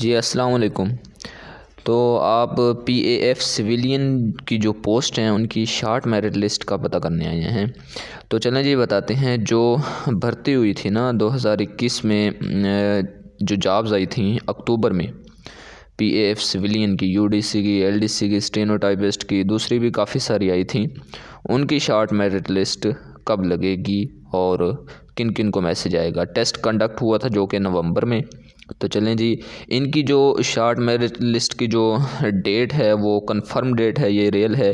जी अस्सलाम वालेकुम तो आप पी ए एफ़ सिविलियन की जो पोस्ट हैं उनकी शार्ट मेरिट लिस्ट का पता करने आए हैं तो चलें जी बताते हैं जो भर्ती हुई थी ना 2021 में जो जॉब्स आई थी अक्टूबर में पी ए एफ़ सिविलियन की यू डी सी की एल डी सी की स्टेनोटाइपिस्ट की दूसरी भी काफ़ी सारी आई थी उनकी शार्ट मेरिट लिस्ट कब लगेगी और किन किन को मैसेज आएगा टेस्ट कंडक्ट हुआ था जो कि नवंबर में तो चलें जी इनकी जो शार्ट मैरिज लिस्ट की जो डेट है वो कंफर्म डेट है ये रियल है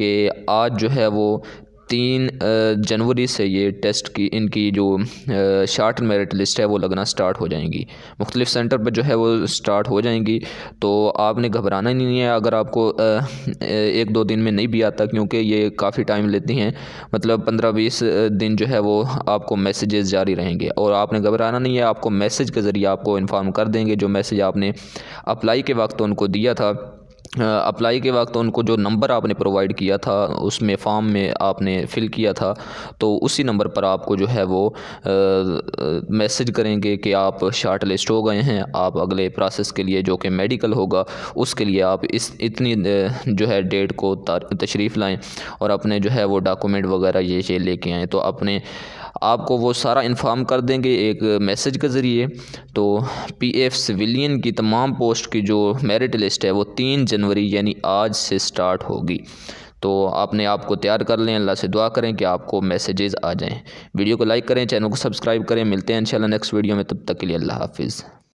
कि आज जो है वो तीन जनवरी से ये टेस्ट की इनकी जो शार्ट मेरिट लिस्ट है वो लगना स्टार्ट हो जाएंगी मुख्तलिफ सेंटर पर जो है वो स्टार्ट हो जाएंगी तो आपने घबराना नहीं है अगर आपको एक दो दिन में नहीं भी आता क्योंकि ये काफ़ी टाइम लेती हैं मतलब पंद्रह बीस दिन जो है वो आपको मैसेजेस जारी रहेंगे और आपने घबराना नहीं है आपको मैसेज के ज़रिए आपको इन्फॉर्म कर देंगे जो मैसेज आपने अप्लाई के वक्त उनको दिया था अप्लाई के वक्त उनको जो नंबर आपने प्रोवाइड किया था उसमें फॉर्म में आपने फ़िल किया था तो उसी नंबर पर आपको जो है वो मैसेज करेंगे कि आप शार्ट लिस्ट हो गए हैं आप अगले प्रोसेस के लिए जो कि मेडिकल होगा उसके लिए आप इस इतनी जो है डेट को तशरीफ़ लाएँ और अपने जो है वो डॉक्यूमेंट वगैरह ये ये लेके आएँ तो अपने आपको वो सारा इन्फॉर्म कर देंगे एक मैसेज के ज़रिए तो पीएफ सिविलियन की तमाम पोस्ट की जो मेरिट लिस्ट है वो तीन जनवरी यानी आज से स्टार्ट होगी तो आपने आपको तैयार कर लें अल्लाह से दुआ करें कि आपको मैसेजेस आ जाएं वीडियो को लाइक करें चैनल को सब्सक्राइब करें मिलते हैं इंशाल्लाह नेक्स्ट वीडियो में तब तक के लिए अल्लाह हाफिज़